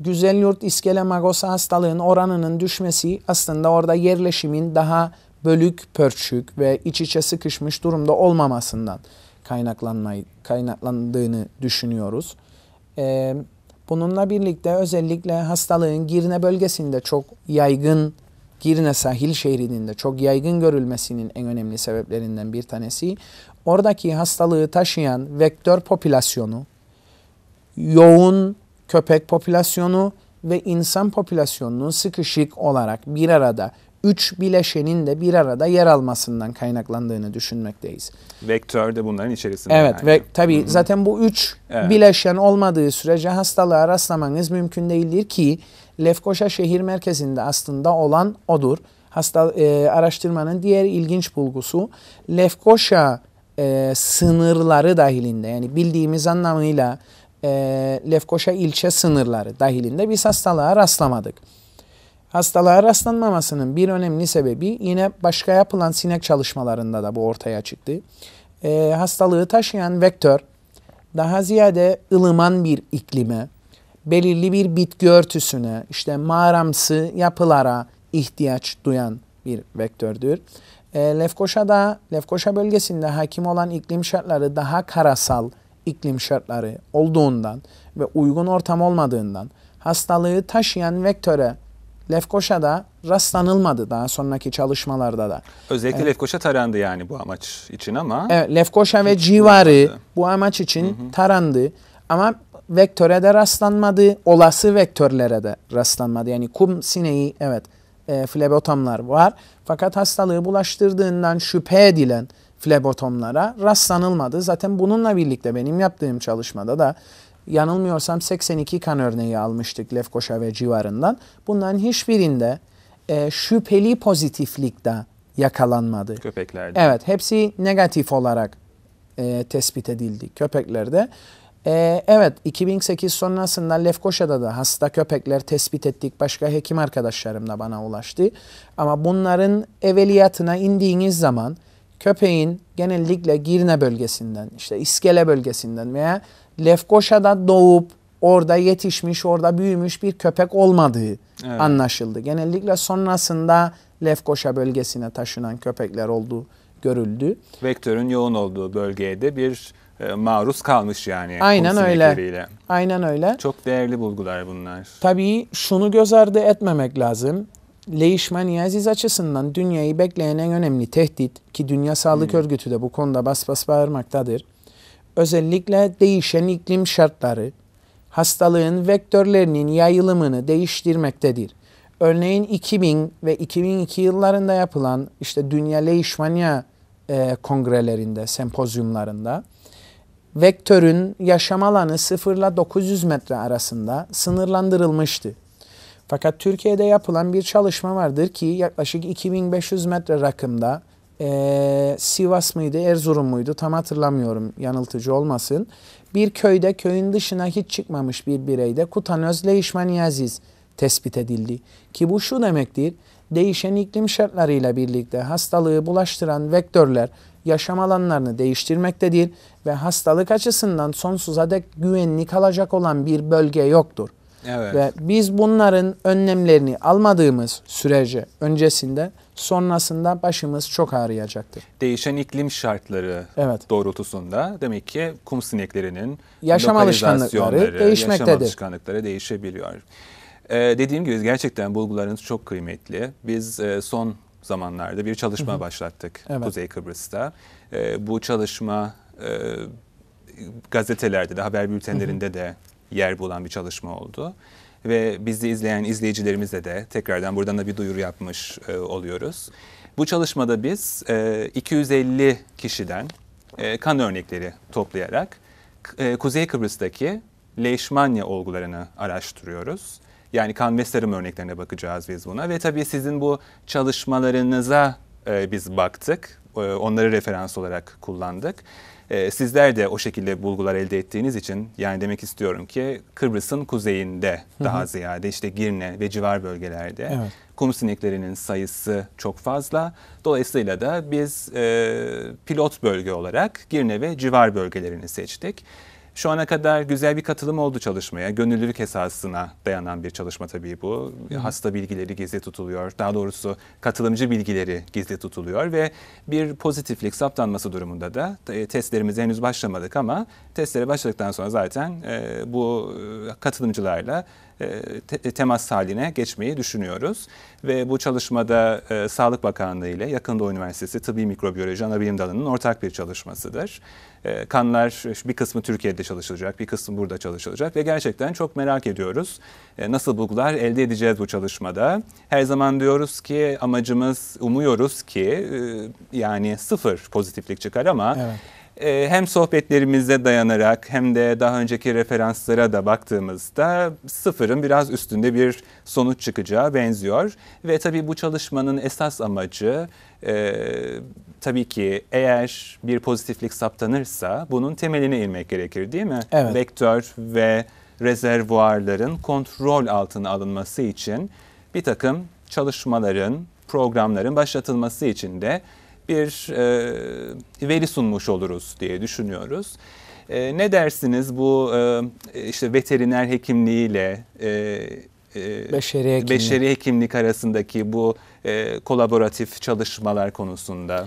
güzel yurt iskele magosa hastalığın oranının düşmesi aslında orada yerleşimin daha bölük, pörçük ve iç içe sıkışmış durumda olmamasından kaynaklanmayı, kaynaklandığını düşünüyoruz. Ee, bununla birlikte özellikle hastalığın Girne bölgesinde çok yaygın, Girne sahil şeridinde çok yaygın görülmesinin en önemli sebeplerinden bir tanesi oradaki hastalığı taşıyan vektör popülasyonu yoğun köpek popülasyonu ve insan popülasyonunun sıkışık olarak bir arada üç bileşenin de bir arada yer almasından kaynaklandığını düşünmekteyiz. Vektör de bunların içerisinde. Evet yani. ve tabii Hı-hı. zaten bu üç evet. bileşen olmadığı sürece hastalığa rastlamanız mümkün değildir ki Lefkoşa şehir merkezinde aslında olan odur. Hasta e, araştırmanın diğer ilginç bulgusu Lefkoşa e, sınırları dahilinde yani bildiğimiz anlamıyla e, Lefkoşa ilçe sınırları dahilinde biz hastalığa rastlamadık. Hastalığa rastlanmamasının bir önemli sebebi yine başka yapılan sinek çalışmalarında da bu ortaya çıktı. E, hastalığı taşıyan vektör daha ziyade ılıman bir iklime, belirli bir bitki örtüsüne, işte mağaramsı yapılara ihtiyaç duyan bir vektördür. E, Lefkoşa'da, Lefkoşa bölgesinde hakim olan iklim şartları daha karasal, iklim şartları olduğundan ve uygun ortam olmadığından hastalığı taşıyan vektöre Lefkoşa'da rastlanılmadı daha sonraki çalışmalarda da. Özellikle ee, Lefkoşa tarandı yani bu amaç için ama. Evet, Lefkoşa ve civarı bulamadı. bu amaç için hı hı. tarandı ama vektöre de rastlanmadı, olası vektörlere de rastlanmadı. Yani kum sineği evet e, flebotomlar var fakat hastalığı bulaştırdığından şüphe edilen flebotomlara rastlanılmadı. Zaten bununla birlikte benim yaptığım çalışmada da yanılmıyorsam 82 kan örneği almıştık Lefkoşa ve civarından. Bunların hiçbirinde e, şüpheli pozitiflikte yakalanmadı. Köpeklerde. Evet hepsi negatif olarak e, tespit edildi köpeklerde. E, evet 2008 sonrasında Lefkoşa'da da hasta köpekler tespit ettik. Başka hekim arkadaşlarım da bana ulaştı. Ama bunların evveliyatına indiğiniz zaman köpeğin genellikle Girne bölgesinden, işte İskele bölgesinden veya Lefkoşa'da doğup orada yetişmiş, orada büyümüş bir köpek olmadığı evet. anlaşıldı. Genellikle sonrasında Lefkoşa bölgesine taşınan köpekler olduğu görüldü. Vektörün yoğun olduğu bölgeye de bir e, maruz kalmış yani. Aynen öyle. Aynen öyle. Çok değerli bulgular bunlar. Tabii şunu göz ardı etmemek lazım. Leishmaniazis açısından dünyayı bekleyen en önemli tehdit ki Dünya Sağlık hmm. Örgütü de bu konuda bas bas bağırmaktadır. Özellikle değişen iklim şartları hastalığın vektörlerinin yayılımını değiştirmektedir. Örneğin 2000 ve 2002 yıllarında yapılan işte Dünya Leishmania e, kongrelerinde, sempozyumlarında vektörün yaşam alanı 0 ile 900 metre arasında sınırlandırılmıştı. Fakat Türkiye'de yapılan bir çalışma vardır ki yaklaşık 2500 metre rakımda e, Sivas mıydı Erzurum muydu tam hatırlamıyorum yanıltıcı olmasın. Bir köyde köyün dışına hiç çıkmamış bir bireyde kutanöz leishmaniaziz tespit edildi. Ki bu şu demektir değişen iklim şartlarıyla birlikte hastalığı bulaştıran vektörler yaşam alanlarını değiştirmektedir ve hastalık açısından sonsuza dek güvenli kalacak olan bir bölge yoktur. Evet. Ve biz bunların önlemlerini almadığımız sürece öncesinde sonrasında başımız çok ağrıyacaktır. Değişen iklim şartları evet. doğrultusunda demek ki kum sineklerinin yaşam alışkanlıkları değişmektedir. Yaşam alışkanlıkları değişebiliyor. Ee, dediğim gibi gerçekten bulgularınız çok kıymetli. Biz e, son zamanlarda bir çalışma başlattık evet. Kuzey Kıbrıs'ta. E, bu çalışma e, gazetelerde de haber bültenlerinde de yer bulan bir çalışma oldu. Ve bizi izleyen izleyicilerimize de tekrardan buradan da bir duyuru yapmış e, oluyoruz. Bu çalışmada biz e, 250 kişiden e, kan örnekleri toplayarak e, Kuzey Kıbrıs'taki leishmania olgularını araştırıyoruz. Yani kan ve serum örneklerine bakacağız biz buna ve tabii sizin bu çalışmalarınıza e, biz baktık e, onları referans olarak kullandık. E, sizler de o şekilde bulgular elde ettiğiniz için yani demek istiyorum ki Kıbrıs'ın kuzeyinde Hı-hı. daha ziyade işte Girne ve civar bölgelerde evet. kum sineklerinin sayısı çok fazla. Dolayısıyla da biz e, pilot bölge olarak Girne ve civar bölgelerini seçtik. Şu ana kadar güzel bir katılım oldu çalışmaya. Gönüllülük esasına dayanan bir çalışma tabii bu. Hı. Hasta bilgileri gizli tutuluyor. Daha doğrusu katılımcı bilgileri gizli tutuluyor ve bir pozitiflik saptanması durumunda da e, testlerimiz henüz başlamadık ama testlere başladıktan sonra zaten e, bu e, katılımcılarla e, e, temas haline geçmeyi düşünüyoruz. Ve bu çalışmada e, Sağlık Bakanlığı ile Yakında Üniversitesi Tıbbi Mikrobiyoloji Anabilim Dalı'nın ortak bir çalışmasıdır. kanlar bir kısmı Türkiye'de çalışılacak, bir kısmı burada çalışılacak ve gerçekten çok merak ediyoruz. nasıl bulgular elde edeceğiz bu çalışmada? Her zaman diyoruz ki amacımız, umuyoruz ki yani sıfır pozitiflik çıkar ama... Evet ee, hem sohbetlerimize dayanarak hem de daha önceki referanslara da baktığımızda sıfırın biraz üstünde bir sonuç çıkacağı benziyor. Ve tabii bu çalışmanın esas amacı e, tabii ki eğer bir pozitiflik saptanırsa bunun temeline inmek gerekir değil mi? Evet. Vektör ve rezervuarların kontrol altına alınması için bir takım çalışmaların, programların başlatılması için de bir e, veri sunmuş oluruz diye düşünüyoruz. E, ne dersiniz bu e, işte veteriner hekimliğiyle e, e, beşeri, hekimlik. beşeri hekimlik arasındaki bu e, kolaboratif çalışmalar konusunda?